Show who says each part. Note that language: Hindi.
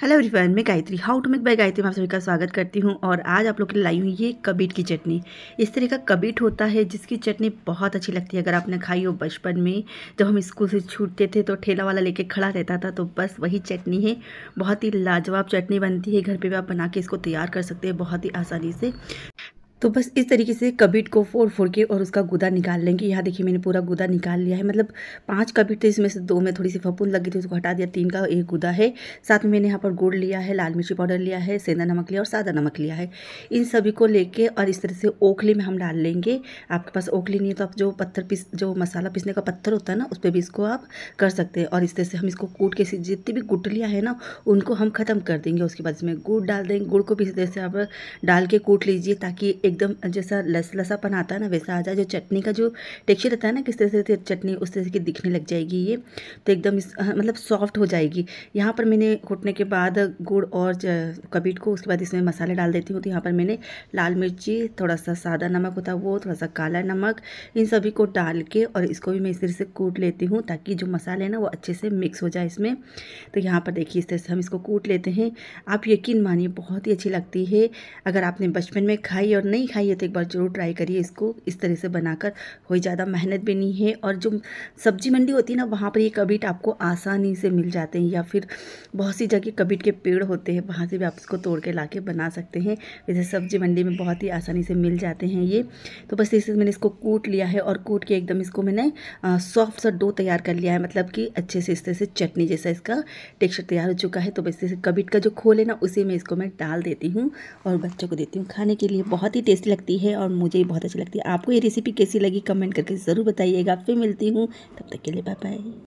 Speaker 1: हेलो एवरीवन मैं Gayatri how to make by Gayatri में आप सभी का स्वागत करती हूँ और आज आप लोग के लिए लाई हूँ ये कबीट की चटनी इस तरह का कबीट होता है जिसकी चटनी बहुत अच्छी लगती है अगर आपने खाई हो बचपन में जब हम स्कूल से छूटते थे तो ठेला वाला लेके खड़ा रहता था तो बस वही चटनी है बहुत ही लाजवाब चटनी बनती है घर पर भी आप बना के इसको तैयार कर सकते हैं बहुत ही आसानी से तो बस इस तरीके से कबीट को फोड़ फोड़ के और उसका गुदा निकाल लेंगे यहाँ देखिए मैंने पूरा गुदा निकाल लिया है मतलब पांच कबीट थे इसमें से दो में थोड़ी सी फपून लगी थी उसको हटा दिया तीन का एक गुदा है साथ में मैंने यहाँ पर गुड़ लिया है लाल मिर्ची पाउडर लिया है सेंधा नमक लिया और सादा नमक लिया है इन सभी को लेके और इस तरह से ओखली में हम डाल लेंगे आपके पास ओखली नहीं है तो आप जो पत्थर पीस जो मसाला पीसने का पत्थर होता है ना उस पर भी इसको आप कर सकते हैं और इस तरह से हम इसको कूट के जितनी भी गुटलियाँ हैं ना उनको हम ख़त्म कर देंगे उसके बाद इसमें गुड़ डाल देंगे गुड़ को भी इस तरह से आप डाल के कूट लीजिए ताकि एकदम जैसा लस लसापन आता है ना वैसा आ जाए जो चटनी का जो टेक्सचर रहता है ना किस तरह से चटनी उस तरह की दिखने लग जाएगी ये तो एकदम इस हाँ, मतलब सॉफ्ट हो जाएगी यहाँ पर मैंने घुटने के बाद गुड़ और कबीट को उसके बाद इसमें मसाले डाल देती हूँ तो यहाँ पर मैंने लाल मिर्ची थोड़ा सा सादा नमक होता है वो थोड़ा सा काला नमक इन सभी को डाल के और इसको भी मैं इस तरह से कूट लेती हूँ ताकि जो मसाले हैं ना वो अच्छे से मिक्स हो जाए इसमें तो यहाँ पर देखिए इस तरह से हम इसको कूट लेते हैं आप यकीन मानिए बहुत ही अच्छी लगती है अगर आपने बचपन में खाई और नहीं नहीं खाई है तो एक बार ज़रूर ट्राई करिए इसको इस तरह से बनाकर कोई ज़्यादा मेहनत भी नहीं है और जो सब्जी मंडी होती है ना वहाँ पर ये कबीट आपको आसानी से मिल जाते हैं या फिर बहुत सी जगह कबीट के पेड़ होते हैं वहाँ से भी आप इसको तोड़ के ला के बना सकते हैं जैसे सब्जी मंडी में बहुत ही आसानी से मिल जाते हैं ये तो बस इसे मैंने इसको कूट लिया है और कूट के एकदम इसको मैंने सॉफ्ट सा डो तैयार कर लिया है मतलब कि अच्छे से इस तरह से चटनी जैसा इसका टेक्स्चर तैयार हो चुका है तो बस इसे कबीट का जो खोल है ना उसे मैं इसको मैं डाल देती हूँ और बच्चों को देती हूँ खाने के लिए बहुत ही टेस्टी लगती है और मुझे बहुत अच्छी लगती है आपको ये रेसिपी कैसी लगी कमेंट करके ज़रूर बताइएगा फिर मिलती हूँ तब तक के लिए बाय बाय